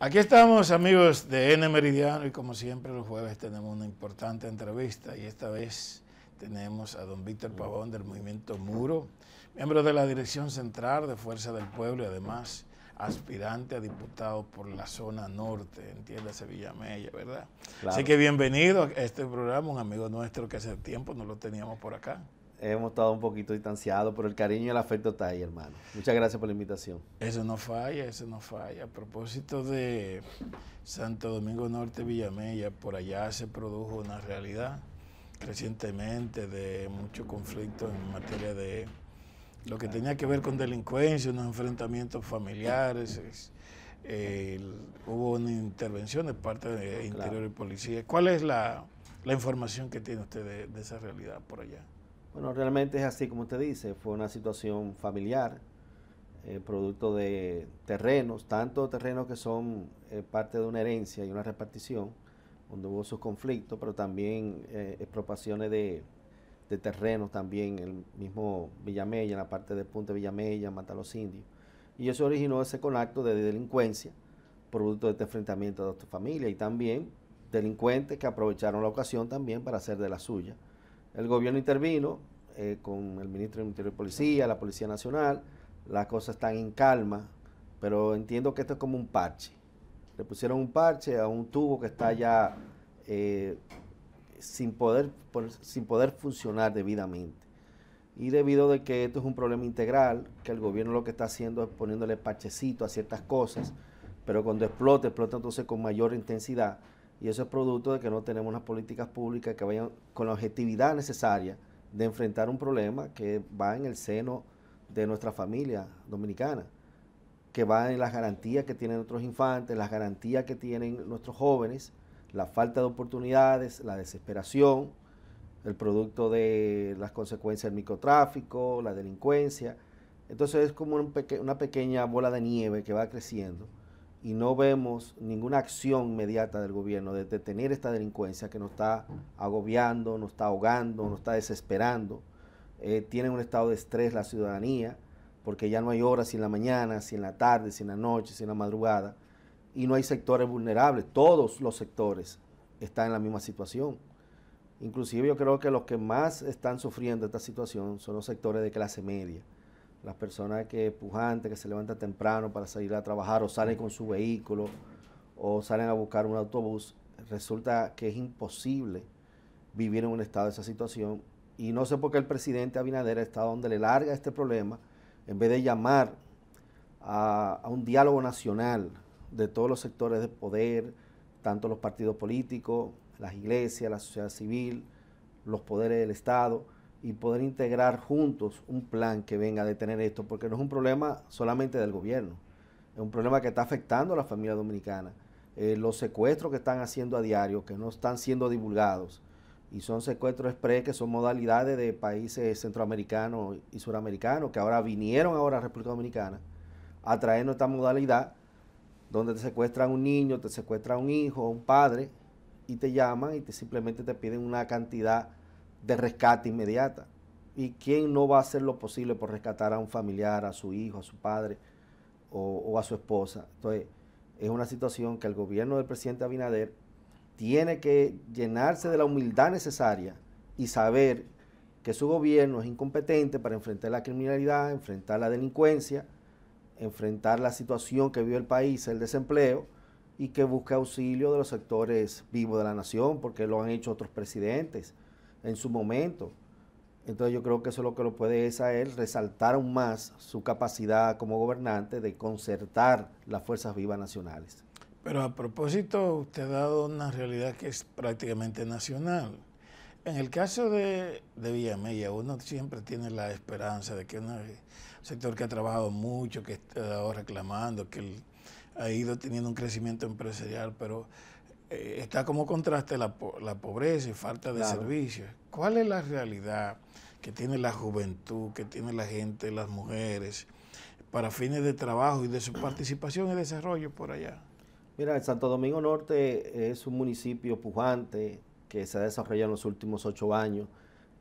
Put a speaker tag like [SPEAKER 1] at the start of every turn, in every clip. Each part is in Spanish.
[SPEAKER 1] Aquí estamos amigos de N Meridiano y como siempre los jueves tenemos una importante entrevista y esta vez tenemos a don Víctor Pavón del Movimiento Muro, miembro de la Dirección Central de Fuerza del Pueblo y además aspirante a diputado por la zona norte, Sevilla Mella, ¿verdad? Así que bienvenido a este programa, un amigo nuestro que hace tiempo no lo teníamos por acá
[SPEAKER 2] hemos estado un poquito distanciados, pero el cariño y el afecto está ahí, hermano. Muchas gracias por la invitación.
[SPEAKER 1] Eso no falla, eso no falla. A propósito de Santo Domingo Norte, Villamella, por allá se produjo una realidad recientemente de mucho conflicto en materia de lo que tenía que ver con delincuencia, unos enfrentamientos familiares. hubo una intervención de parte de Interior y Policía. ¿Cuál es la, información que tiene usted de esa realidad por allá?
[SPEAKER 2] Bueno, realmente es así como usted dice, fue una situación familiar, eh, producto de terrenos, tanto terrenos que son eh, parte de una herencia y una repartición, donde hubo sus conflictos, pero también eh, expropaciones de, terrenos también, el mismo Villamella, en la parte de Punta Villamella, Mata los Indios. Y eso originó ese conacto de delincuencia, producto de este enfrentamiento de dos familias y también delincuentes que aprovecharon la ocasión también para hacer de la suya el gobierno intervino eh, con el ministro del Interior y Policía, la Policía Nacional, las cosas están en calma, pero entiendo que esto es como un parche. Le pusieron un parche a un tubo que está ya eh, sin, poder, sin poder funcionar debidamente. Y debido de que esto es un problema integral, que el gobierno lo que está haciendo es poniéndole parchecito a ciertas cosas, pero cuando explota, explota entonces con mayor intensidad. Y eso es producto de que no tenemos unas políticas públicas que vayan con la objetividad necesaria de enfrentar un problema que va en el seno de nuestra familia dominicana, que va en las garantías que tienen nuestros infantes, las garantías que tienen nuestros jóvenes, la falta de oportunidades, la desesperación, el producto de las consecuencias del microtráfico, la delincuencia. Entonces es como una pequeña bola de nieve que va creciendo y no vemos ninguna acción inmediata del gobierno de detener esta delincuencia que nos está agobiando, nos está ahogando, nos está desesperando. Eh, tiene un estado de estrés la ciudadanía porque ya no hay horas en la mañana, si en la tarde, en la noche, si en la madrugada y no hay sectores vulnerables. Todos los sectores están en la misma situación. Inclusive yo creo que los que más están sufriendo esta situación son los sectores de clase media las personas que pujantes, que se levantan temprano para salir a trabajar o salen con su vehículo o salen a buscar un autobús, resulta que es imposible vivir en un estado de esa situación. Y no sé por qué el presidente Abinader está donde le larga este problema, en vez de llamar a un diálogo nacional de todos los sectores de poder, tanto los partidos políticos, las iglesias, la sociedad civil, los poderes del Estado y poder integrar juntos un plan que venga a detener esto, porque no es un problema solamente del gobierno, es un problema que está afectando a la familia dominicana. Eh, los secuestros que están haciendo a diario, que no están siendo divulgados, y son secuestros express, que son modalidades de países centroamericanos y suramericanos, que ahora vinieron ahora a República Dominicana a traernos esta modalidad, donde te secuestran un niño, te secuestran un hijo, un padre, y te llaman y simplemente te piden una cantidad de rescate inmediata. ¿Y quién no va a hacer lo posible por rescatar a un familiar, a su hijo, a su padre o, a su esposa? Entonces, es una situación que el gobierno del presidente Abinader tiene que llenarse de la humildad necesaria y saber que su gobierno es incompetente para enfrentar la criminalidad, enfrentar la delincuencia, enfrentar la situación que vive el país, el desempleo, y que busque auxilio de los sectores vivos de la nación, porque lo han hecho otros presidentes en su momento. Entonces yo creo que eso es lo que lo puede es a él resaltar aún más su capacidad como gobernante de concertar las fuerzas vivas nacionales.
[SPEAKER 1] Pero a propósito, usted ha dado una realidad que es prácticamente nacional. En el caso de, de Villamella, uno siempre tiene la esperanza de que un sector que ha trabajado mucho, que ha estado reclamando, que ha ido teniendo un crecimiento empresarial, pero eh, está como contraste la, pobreza y falta de servicios. ¿Cuál es la realidad que tiene la juventud, que tiene la gente, las mujeres, para fines de trabajo y de su participación y desarrollo por allá?
[SPEAKER 2] Mira, el Santo Domingo Norte eh, es un municipio pujante que se ha desarrollado en los últimos ocho años,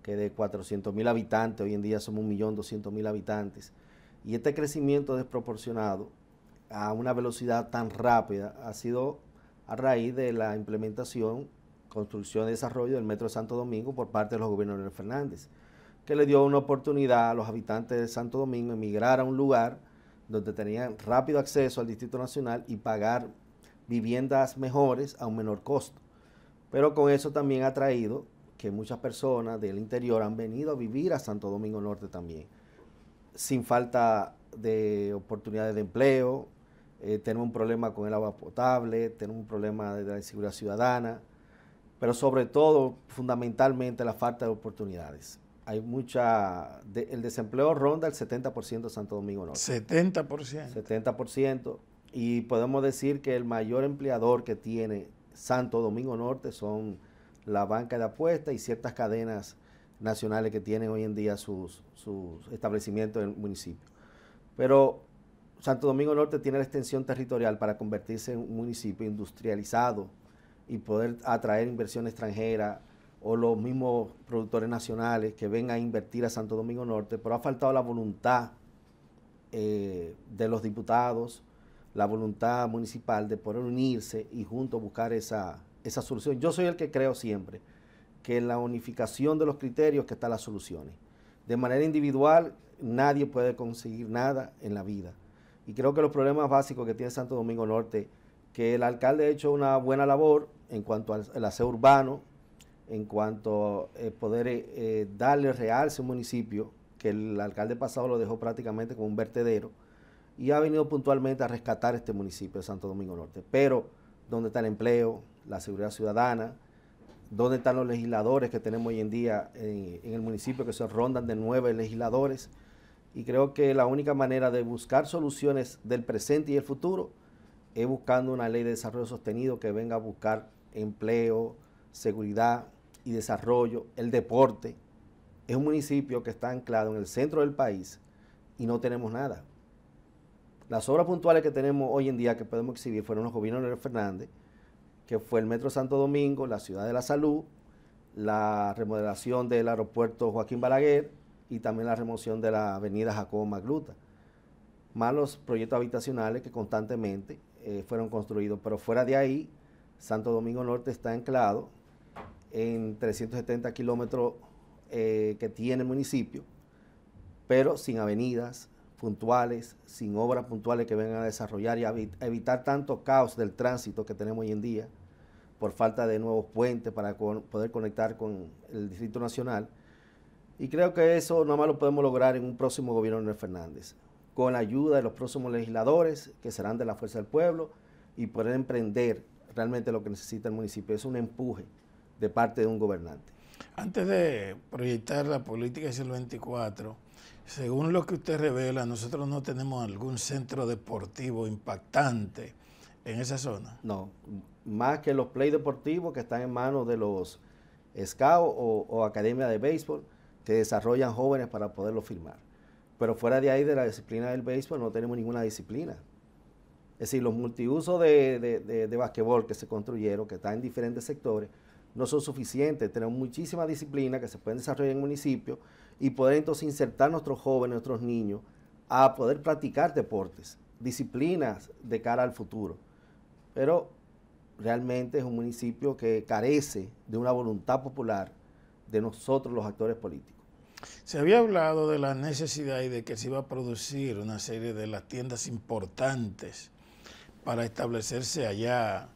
[SPEAKER 2] que de 400 mil habitantes, hoy en día somos 1.200.000 habitantes. Y este crecimiento desproporcionado a una velocidad tan rápida ha sido a raíz de la implementación, construcción y desarrollo del Metro de Santo Domingo por parte de los de Fernández, que le dio una oportunidad a los habitantes de Santo Domingo emigrar a un lugar donde tenían rápido acceso al Distrito Nacional y pagar viviendas mejores a un menor costo. Pero con eso también ha traído que muchas personas del interior han venido a vivir a Santo Domingo Norte también, sin falta de oportunidades de empleo, eh, tenemos un problema con el agua potable, tenemos un problema de la inseguridad ciudadana, pero sobre todo, fundamentalmente, la falta de oportunidades. Hay mucha. el desempleo ronda el 70% de Santo Domingo Norte. 70%. 70%. Y podemos decir que el mayor empleador que tiene Santo Domingo Norte son la banca de apuestas y ciertas cadenas nacionales que tienen hoy en día sus, sus establecimientos en el municipio. Pero Santo Domingo Norte tiene la extensión territorial para convertirse en un municipio industrializado y poder atraer inversión extranjera o los mismos productores nacionales que vengan a invertir a Santo Domingo Norte, pero ha faltado la voluntad eh, de los diputados, la voluntad municipal de poder unirse y juntos buscar esa, esa solución. Yo soy el que creo siempre que en la unificación de los criterios que están las soluciones. De manera individual, nadie puede conseguir nada en la vida. Y creo que los problemas básicos que tiene Santo Domingo Norte, que el alcalde ha hecho una buena labor en cuanto al aseo urbano, en cuanto a eh, poder eh, eh, darle realce a un municipio, que el alcalde pasado lo dejó prácticamente como un vertedero, y ha venido puntualmente a rescatar este municipio de Santo Domingo Norte. Pero, ¿dónde está el empleo, la seguridad ciudadana? ¿Dónde están los legisladores que tenemos hoy en día en, en el municipio, que se rondan de nueve legisladores? Y creo que la única manera de buscar soluciones del presente y el futuro es buscando una ley de desarrollo sostenido que venga a buscar empleo, seguridad y desarrollo, el deporte. Es un municipio que está anclado en el centro del país y no tenemos nada. Las obras puntuales que tenemos hoy en día que podemos exhibir fueron los gobiernos de Fernández, que fue el Metro Santo Domingo, la Ciudad de la Salud, la remodelación del aeropuerto Joaquín Balaguer, y también la remoción de la avenida Jacobo Magluta. Malos proyectos habitacionales que constantemente eh, fueron construidos, pero fuera de ahí, Santo Domingo Norte está anclado en 370 kilómetros eh, que tiene el municipio, pero sin avenidas puntuales, sin obras puntuales que vengan a desarrollar y evitar tanto caos del tránsito que tenemos hoy en día por falta de nuevos puentes para poder conectar con el Distrito Nacional y creo que eso nada más lo podemos lograr en un próximo gobierno de Fernández, con la ayuda de los próximos legisladores, que serán de la fuerza del pueblo, y poder emprender realmente lo que necesita el municipio. Es un empuje de parte de un gobernante. Antes de
[SPEAKER 1] proyectar la política del 24, según lo que usted revela, nosotros no tenemos algún centro deportivo impactante en esa zona.
[SPEAKER 2] No, más que los play deportivos que están en manos de los scouts o academia de béisbol, que desarrollan jóvenes para poderlo firmar. Pero fuera de ahí, de la disciplina del béisbol, no tenemos ninguna disciplina. Es decir, los multiusos de, de, basquetbol que se construyeron, que están en diferentes sectores, no son suficientes. Tenemos muchísimas disciplinas que se pueden desarrollar en municipios y poder entonces insertar a nuestros jóvenes, nuestros niños, a poder practicar deportes, disciplinas de cara al futuro. Pero realmente es un municipio que carece de una voluntad popular de nosotros los actores políticos.
[SPEAKER 1] Se había hablado de la necesidad y de que se iba a producir una serie de las tiendas importantes para establecerse allá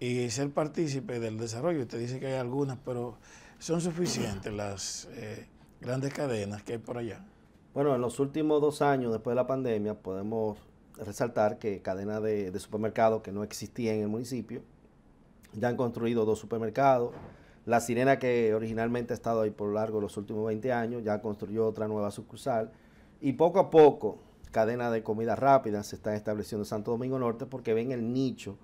[SPEAKER 1] y ser partícipe del desarrollo. Usted dice que hay algunas, pero son suficientes las eh, grandes cadenas que hay por allá.
[SPEAKER 2] Bueno, en los últimos dos años, después de la pandemia, podemos resaltar que cadenas de, de supermercados que no existían en el municipio ya han construido dos supermercados, la Sirena, que originalmente ha estado ahí por lo largo de los últimos 20 años, ya construyó otra nueva sucursal. Y poco a poco, cadena de comida rápida se está estableciendo en Santo Domingo Norte porque ven el nicho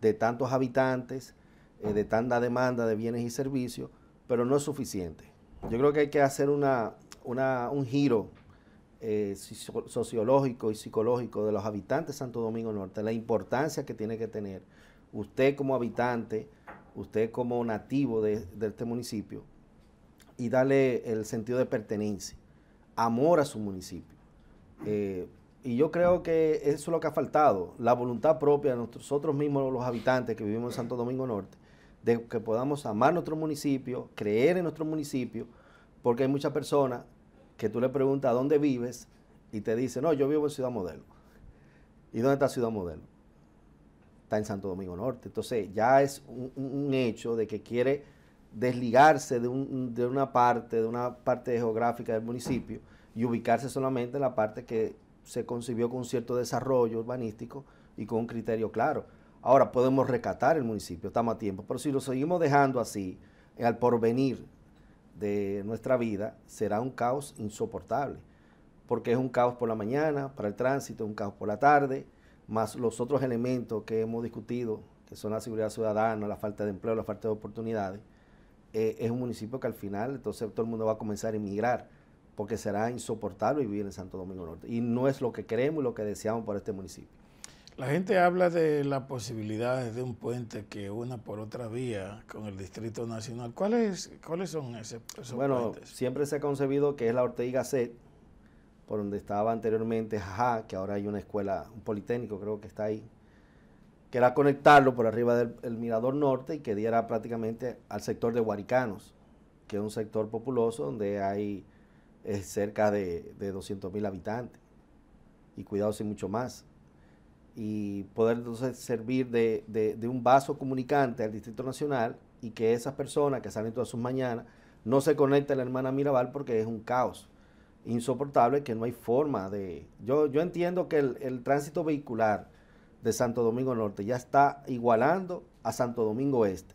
[SPEAKER 2] de tantos habitantes, eh, de tanta demanda de bienes y servicios, pero no es suficiente. Yo creo que hay que hacer una, un giro eh, sociológico y psicológico de los habitantes de Santo Domingo Norte, la importancia que tiene que tener usted como habitante usted como nativo de, este municipio, y darle el sentido de pertenencia, amor a su municipio. Eh, y yo creo que eso es lo que ha faltado, la voluntad propia de nosotros mismos, los habitantes que vivimos en Santo Domingo Norte, de que podamos amar nuestro municipio, creer en nuestro municipio, porque hay muchas personas que tú le preguntas dónde vives y te dicen, no, yo vivo en Ciudad Modelo. ¿Y dónde está Ciudad Modelo? está en Santo Domingo Norte. Entonces ya es un, hecho de que quiere desligarse de, un, de, una parte, de una parte geográfica del municipio y ubicarse solamente en la parte que se concibió con cierto desarrollo urbanístico y con un criterio claro. Ahora podemos recatar el municipio, estamos a tiempo, pero si lo seguimos dejando así, al porvenir de nuestra vida, será un caos insoportable, porque es un caos por la mañana para el tránsito, un caos por la tarde, más los otros elementos que hemos discutido, que son la seguridad ciudadana, la falta de empleo, la falta de oportunidades, eh, es un municipio que al final entonces todo el mundo va a comenzar a emigrar porque será insoportable vivir en Santo Domingo Norte. Y no es lo que queremos y lo que deseamos para este municipio.
[SPEAKER 1] La gente habla de las posibilidades de un puente que una por
[SPEAKER 2] otra vía con el Distrito Nacional. ¿Cuáles,
[SPEAKER 1] cuáles son esos esos bueno,
[SPEAKER 2] siempre se ha concebido que es la Ortega C por donde estaba anteriormente, jaja, que ahora hay una escuela, un politécnico creo que está ahí, que era conectarlo por arriba del Mirador Norte y que diera prácticamente al sector de Huaricanos, que es un sector populoso donde hay cerca de, de 200 mil habitantes y cuidados y mucho más. Y poder entonces servir de, de un vaso comunicante al Distrito Nacional y que esas personas que salen todas sus mañanas no se conecten a la hermana Mirabal porque es un caos insoportable que no hay forma de... Yo, yo entiendo que el, tránsito vehicular de Santo Domingo Norte ya está igualando a Santo Domingo Este.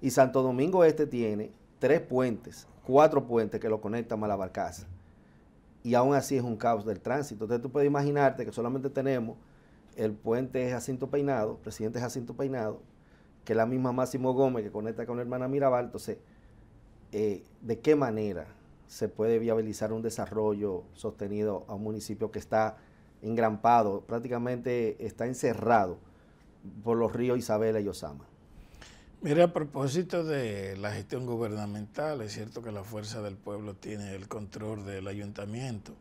[SPEAKER 2] Y Santo Domingo Este tiene tres puentes, cuatro puentes que lo conectan a Malabarcaza. Y aún así es un caos del tránsito. Entonces tú puedes imaginarte que solamente tenemos el puente Jacinto Peinado, presidente Jacinto Peinado, que es la misma Máximo Gómez que conecta con la hermana Mirabal. Entonces, eh, ¿de qué manera se puede viabilizar un desarrollo sostenido a un municipio que está engrampado, prácticamente está encerrado por los ríos Isabela y Osama.
[SPEAKER 1] Mire, a propósito de la gestión gubernamental, es cierto que la fuerza del pueblo tiene el control del ayuntamiento.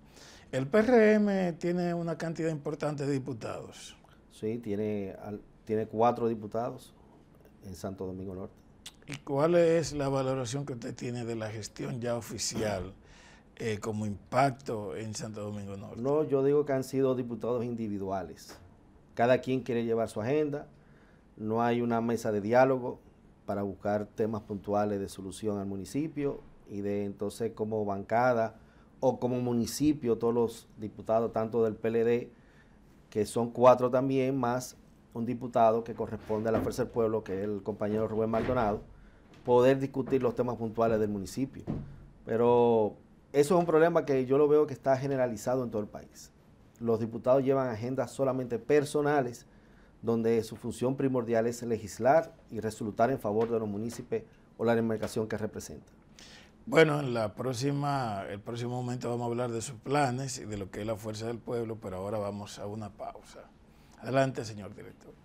[SPEAKER 1] El PRM tiene una cantidad importante de diputados.
[SPEAKER 2] Sí, tiene, tiene cuatro diputados en Santo Domingo Norte.
[SPEAKER 1] ¿Y cuál es la valoración que usted tiene de la gestión ya
[SPEAKER 2] oficial eh, como impacto en Santo Domingo Norte? No, yo digo que han sido diputados individuales. Cada quien quiere llevar su agenda, no hay una mesa de diálogo para buscar temas puntuales de solución al municipio y de entonces como bancada o como municipio todos los diputados, tanto del PLD, que son cuatro también, más un diputado que corresponde a la Fuerza del Pueblo, que es el compañero Rubén Maldonado poder discutir los temas puntuales del municipio. Pero eso es un problema que yo lo veo que está generalizado en todo el país. Los diputados llevan agendas solamente personales, donde su función primordial es legislar y resultar en favor de los municipios o la demarcación que representan. Bueno, en
[SPEAKER 1] la próxima, el próximo momento vamos a hablar de sus planes y de lo que es la fuerza del pueblo, pero ahora vamos a una pausa. Adelante, señor director.